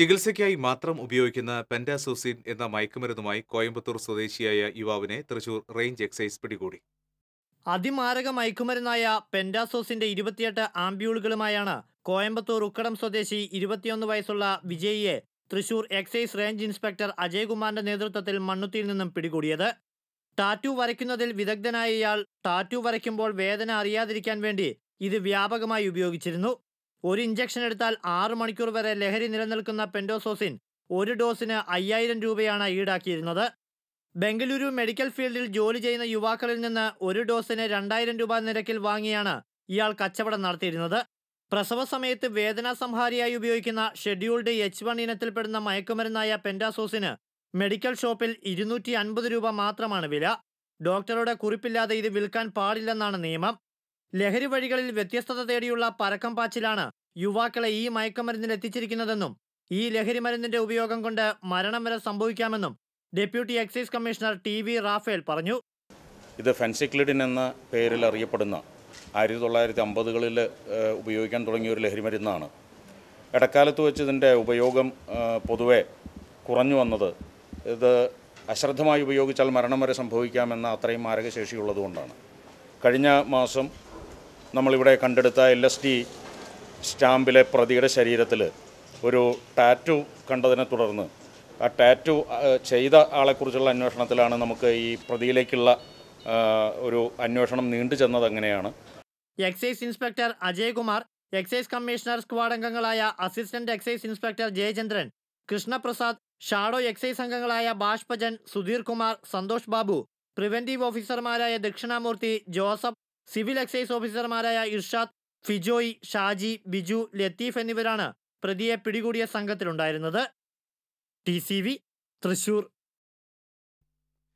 ചികിത്സയ്ക്കായി മാത്രം ഉപയോഗിക്കുന്ന പെൻഡാസോസിൻ എന്ന മയക്കുമരുന്നുമായി കോയമ്പത്തൂർ സ്വദേശിയായ യുവാവിനെ തൃശൂർ റേഞ്ച് എക്സൈസ് പിടികൂടി അതിമാരക മയക്കുമരുന്നായ പെൻഡാസോസിന്റെ ഇരുപത്തിയെട്ട് ആംബ്യൂളുകളുമായാണ് കോയമ്പത്തൂർ ഉക്കടം സ്വദേശി ഇരുപത്തിയൊന്ന് വയസ്സുള്ള വിജയിയെ തൃശൂർ എക്സൈസ് റേഞ്ച് ഇൻസ്പെക്ടർ അജയ്കുമാറിന്റെ നേതൃത്വത്തിൽ മണ്ണുത്തിയിൽ നിന്നും പിടികൂടിയത് ടാറ്റു വരയ്ക്കുന്നതിൽ വിദഗ്ധനായ ഇയാൾ ടാറ്റു വരയ്ക്കുമ്പോൾ വേദന അറിയാതിരിക്കാൻ വേണ്ടി ഇത് വ്യാപകമായി ഉപയോഗിച്ചിരുന്നു ഒരു ഇഞ്ചക്ഷൻ എടുത്താൽ ആറു മണിക്കൂർ വരെ ലഹരി നിലനിൽക്കുന്ന പെൻഡോസോസിൻ ഒരു ഡോസിന് അയ്യായിരം രൂപയാണ് ഈടാക്കിയിരുന്നത് ബംഗളൂരു മെഡിക്കൽ ഫീൽഡിൽ ജോലി ചെയ്യുന്ന യുവാക്കളിൽ നിന്ന് ഒരു ഡോസിന് രണ്ടായിരം രൂപ നിരക്കിൽ വാങ്ങിയാണ് ഇയാൾ കച്ചവടം നടത്തിയിരുന്നത് പ്രസവ സമയത്ത് സംഹാരിയായി ഉപയോഗിക്കുന്ന ഷെഡ്യൂൾഡ് എച്ച് വൺ ഇനത്തിൽപ്പെടുന്ന മയക്കുമരുന്നായ പെൻഡാസോസിന് മെഡിക്കൽ ഷോപ്പിൽ ഇരുന്നൂറ്റി അൻപത് രൂപ മാത്രമാണ് വില ഡോക്ടറുടെ കുറിപ്പില്ലാതെ ഇത് വിൽക്കാൻ പാടില്ലെന്നാണ് നിയമം ലഹരി വഴികളിൽ വ്യത്യസ്തത തേടിയുള്ള പരക്കം പാച്ചിലാണ് യുവാക്കളെ ഈ മയക്കുമരുന്നിൽ എത്തിച്ചിരിക്കുന്നതെന്നും ഈ ലഹരി മരുന്നിന്റെ ഉപയോഗം കൊണ്ട് മരണം വരെ സംഭവിക്കാമെന്നും deputy excise commissioner T V Raphael പറഞ്ഞു ഇത് ഫെൻസിക്ലിഡിൻ എന്ന പേരിൽ അറിയപ്പെടുന്ന ആയിരത്തി തൊള്ളായിരത്തി അമ്പതുകളിൽ ഉപയോഗിക്കാൻ തുടങ്ങിയ ഒരു ലഹരി മരുന്നാണ് ഇടക്കാലത്ത് വെച്ച് ഇതിൻ്റെ ഉപയോഗം പൊതുവെ കുറഞ്ഞു വന്നത് ഇത് അശ്രദ്ധമായി ഉപയോഗിച്ചാൽ മരണം വരെ സംഭവിക്കാമെന്ന അത്രയും മാരകശേഷിയുള്ളതുകൊണ്ടാണ് കഴിഞ്ഞ മാസം നമ്മളിവിടെ കണ്ടെടുത്ത എൽ എസ് ഡി സ്റ്റാമ്പിലെ പ്രതിയുടെ ശരീരത്തിൽ ഒരു ടാറ്റു കണ്ടതിനെ തുടർന്ന് ആ ടാറ്റു ചെയ്ത ആളെക്കുറിച്ചുള്ള അന്വേഷണത്തിലാണ് നമുക്ക് ഈ പ്രതിയിലേക്കുള്ള ഒരു അന്വേഷണം നീണ്ടു ചെന്നത് എങ്ങനെയാണ് excise inspector Ajaykumar excise commissioner squad അംഗങ്ങളായ assistant excise inspector Jayachandran Krishnaprasad shadow excise അംഗങ്ങളായ ബാഷ്പജൻ സുധീർ കുമാർ സന്തോഷ് ബാബു പ്രിവന്റീവ് ഓഫീസർമാരായ ദക്ഷിണാമൂർത്തി ജോസഫ് സിവിൽ എക്സൈസ് ഓഫീസർമാരായ ഇർഷാദ് ഫിജോയ് ഷാജി ബിജു ലത്തീഫ് എന്നിവരാണ് പ്രതിയെ പിടികൂടിയ സംഘത്തിലുണ്ടായിരുന്നത് ടി സി വി തൃശൂർ